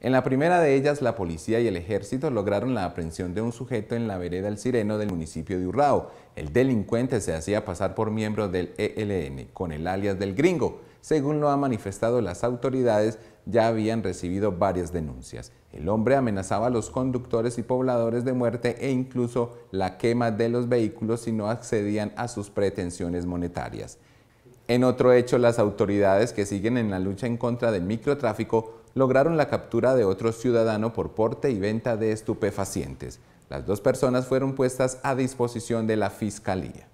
En la primera de ellas, la policía y el ejército lograron la aprehensión de un sujeto en la vereda El Sireno del municipio de Urrao. El delincuente se hacía pasar por miembro del ELN con el alias del gringo. Según lo han manifestado las autoridades, ya habían recibido varias denuncias. El hombre amenazaba a los conductores y pobladores de muerte e incluso la quema de los vehículos si no accedían a sus pretensiones monetarias. En otro hecho, las autoridades que siguen en la lucha en contra del microtráfico lograron la captura de otro ciudadano por porte y venta de estupefacientes. Las dos personas fueron puestas a disposición de la Fiscalía.